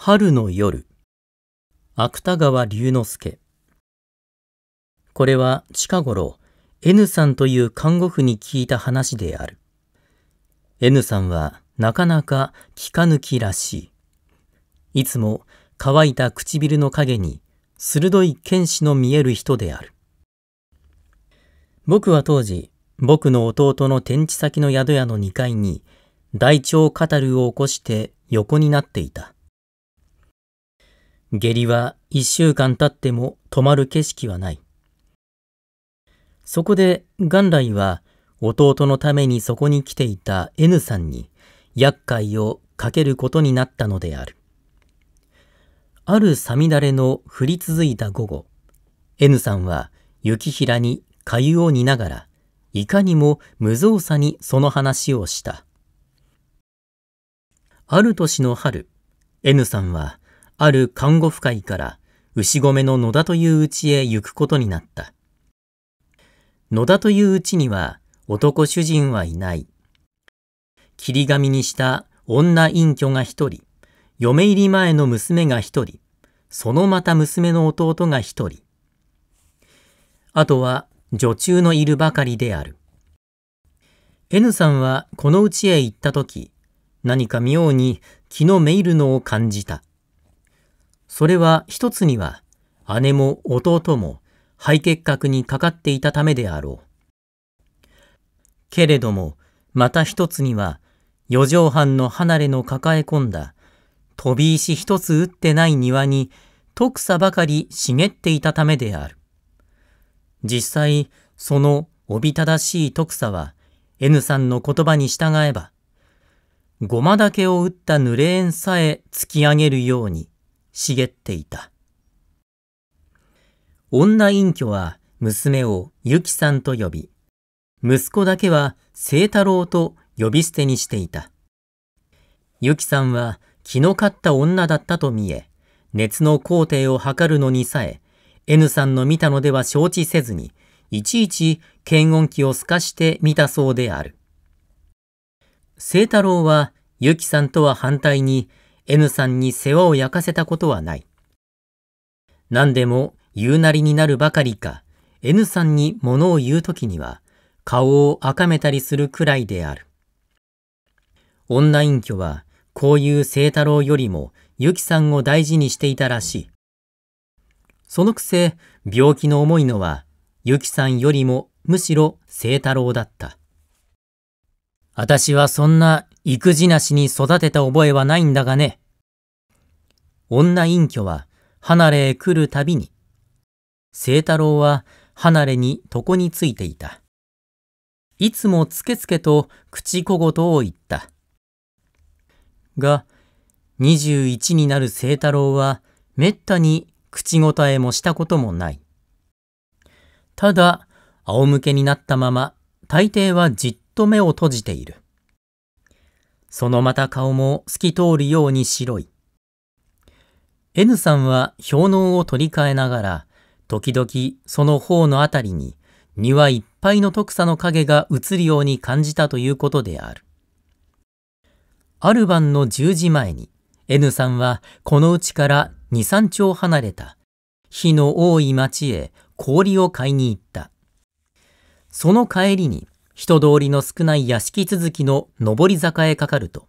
春の夜芥川龍之介これは近頃 N さんという看護婦に聞いた話である N さんはなかなか気か抜きらしいいつも乾いた唇の影に鋭い剣士の見える人である僕は当時僕の弟の転地先の宿屋の2階に大腸カタルを起こして横になっていた下痢は一週間経っても止まる景色はない。そこで元来は弟のためにそこに来ていた N さんに厄介をかけることになったのである。あるさみだれの降り続いた午後、N さんは雪平にかゆを煮ながら、いかにも無造作にその話をした。ある年の春、N さんはある看護婦会から牛込の野田という家へ行くことになった。野田という家には男主人はいない。霧り紙にした女隠居が一人、嫁入り前の娘が一人、そのまた娘の弟が一人。あとは女中のいるばかりである。N さんはこの家へ行った時、何か妙に気のめいるのを感じた。それは一つには姉も弟も肺結核にかかっていたためであろう。けれども、また一つには、四畳半の離れの抱え込んだ、飛び石一つ打ってない庭に、徳さばかり茂っていたためである。実際、そのおびただしい徳さは、N さんの言葉に従えば、ごまだけを打った濡れ縁さえ突き上げるように、茂っていた。女隠居は娘をゆきさんと呼び、息子だけは清太郎と呼び捨てにしていた。ゆきさんは気の勝った女だったと見え、熱の工程を測るのにさえ、N さんの見たのでは承知せずに、いちいち検温器を透かして見たそうである。清太郎は、ゆきさんとは反対に、N さんに世話を焼かせたことはない。何でも言うなりになるばかりか、N さんに物を言うときには、顔を赤めたりするくらいである。女隠居は、こういう清太郎よりも、ゆきさんを大事にしていたらしい。そのくせ、病気の重いのは、ゆきさんよりもむしろ清太郎だった。私はそんな育児なしに育てた覚えはないんだがね。女隠居は離れへ来るたびに、清太郎は離れに床についていた。いつもつけつけと口小言を言った。が、21になる清太郎はめったに口答えもしたこともない。ただ、仰向けになったまま、大抵はじっと目を閉じている。そのまた顔も透き通るように白い。N さんは氷のを取り替えながら、時々その頬のあたりに庭いっぱいの徳さの影が映るように感じたということである。ある晩の10時前に、N さんはこのうちから2、3丁離れた、火の多い町へ氷を買いに行った。その帰りに、人通りの少ない屋敷続きの上り坂へかかると、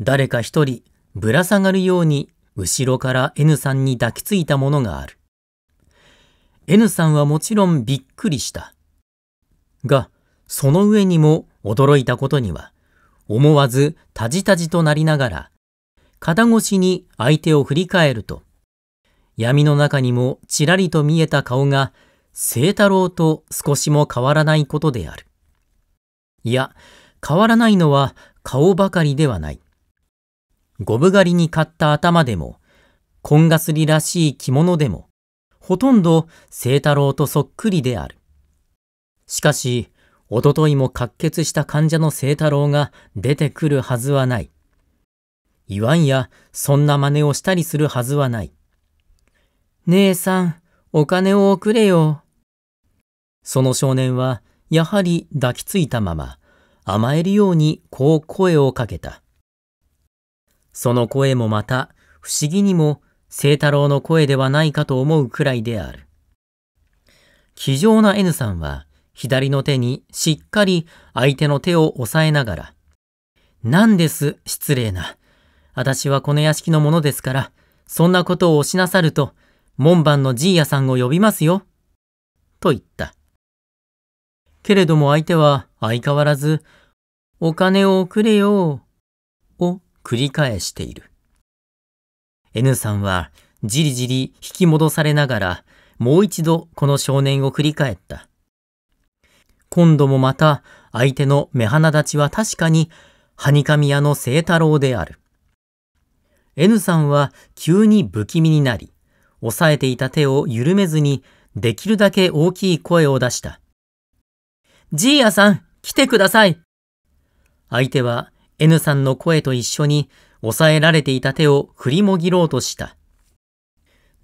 誰か一人ぶら下がるように後ろから N さんに抱きついたものがある。N さんはもちろんびっくりした。が、その上にも驚いたことには、思わずたじたじとなりながら、肩越しに相手を振り返ると、闇の中にもちらりと見えた顔が、清太郎と少しも変わらないことである。いや、変わらないのは顔ばかりではない。ゴブ狩りに買った頭でも、コンガスリらしい着物でも、ほとんど清太郎とそっくりである。しかし、おとといも滑血した患者の清太郎が出てくるはずはない。言わんや、そんな真似をしたりするはずはない。姉さん、お金をくれよ。その少年は、やはり抱きついたまま、甘えるようにこう声をかけた。その声もまた、不思議にも、清太郎の声ではないかと思うくらいである。気丈な N さんは、左の手にしっかり相手の手を押さえながら、なんです失礼な。私はこの屋敷のものですから、そんなことをおしなさると、門番のじいやさんを呼びますよ。と言った。けれども相手は相変わらず、お金をくれよ、を繰り返している。N さんはじりじり引き戻されながら、もう一度この少年を振り返った。今度もまた相手の目鼻立ちは確かに、はにかみ屋の清太郎である。N さんは急に不気味になり、押さえていた手を緩めずに、できるだけ大きい声を出した。ジーヤさん、来てください。相手は N さんの声と一緒に抑えられていた手を振りもぎろうとした。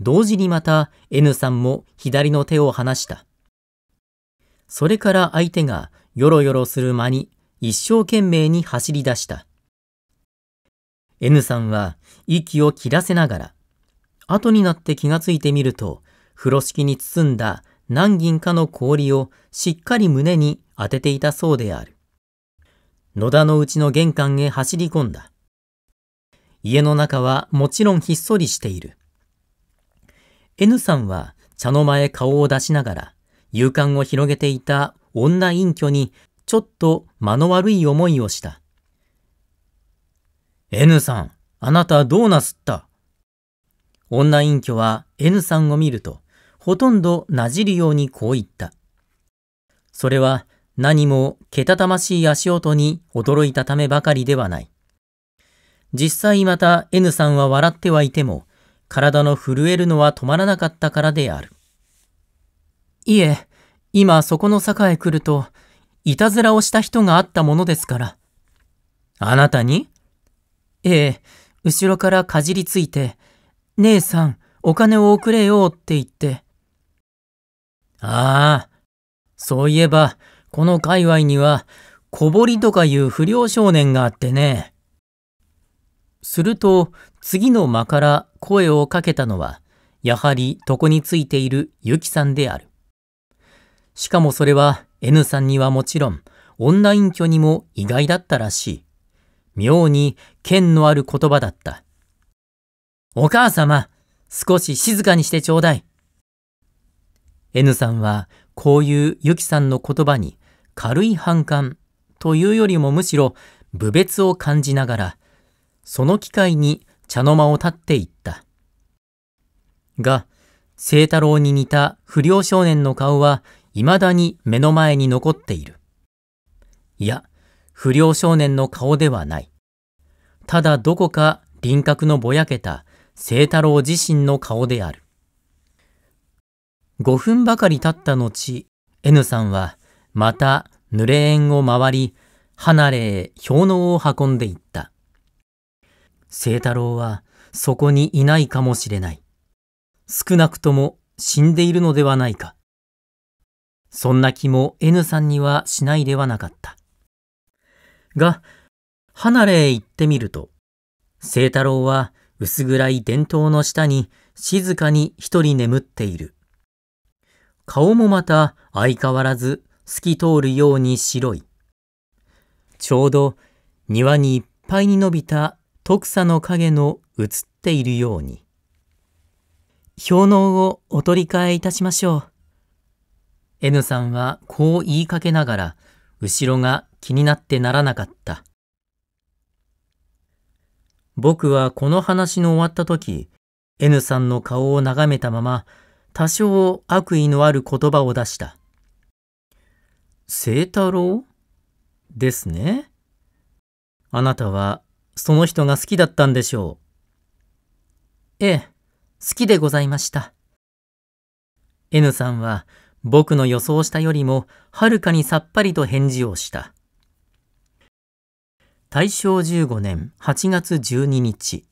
同時にまた N さんも左の手を離した。それから相手がよろよろする間に一生懸命に走り出した。N さんは息を切らせながら、後になって気がついてみると、風呂敷に包んだ何銀かの氷をしっかり胸に当てていたそうである。野田のうちの玄関へ走り込んだ。家の中はもちろんひっそりしている。N さんは茶の間へ顔を出しながら、勇敢を広げていた女隠居にちょっと間の悪い思いをした。N さん、あなたどうなすった女隠居は N さんを見ると、ほとんどなじるようにこう言った。それは何もけたたましい足音に驚いたためばかりではない。実際また N さんは笑ってはいても、体の震えるのは止まらなかったからである。いえ、今そこの坂へ来ると、いたずらをした人があったものですから。あなたにええ、後ろからかじりついて、姉さん、お金を送れよって言って、ああ、そういえば、この界隈には、小堀とかいう不良少年があってね。すると、次の間から声をかけたのは、やはり床についているゆきさんである。しかもそれは N さんにはもちろん、オンライン居にも意外だったらしい。妙に剣のある言葉だった。お母様、少し静かにしてちょうだい。N さんはこういうユキさんの言葉に軽い反感というよりもむしろ侮別を感じながらその機会に茶の間を立っていった。が、清太郎に似た不良少年の顔は未だに目の前に残っている。いや、不良少年の顔ではない。ただどこか輪郭のぼやけた清太郎自身の顔である。5分ばかり経った後、N さんはまた濡れ縁を回り、離れへ氷のを運んでいった。清太郎はそこにいないかもしれない。少なくとも死んでいるのではないか。そんな気も N さんにはしないではなかった。が、離れへ行ってみると、清太郎は薄暗い伝統の下に静かに一人眠っている。顔もまた相変わらず透き通るように白い。ちょうど庭にいっぱいに伸びた徳佐の影の映っているように。氷嚢をお取り替えいたしましょう。N さんはこう言いかけながら、後ろが気になってならなかった。僕はこの話の終わった時、N さんの顔を眺めたまま、多少悪意のある言葉を出した。清太郎ですね。あなたはその人が好きだったんでしょう。ええ、好きでございました。N さんは僕の予想したよりもはるかにさっぱりと返事をした。大正15年8月12日。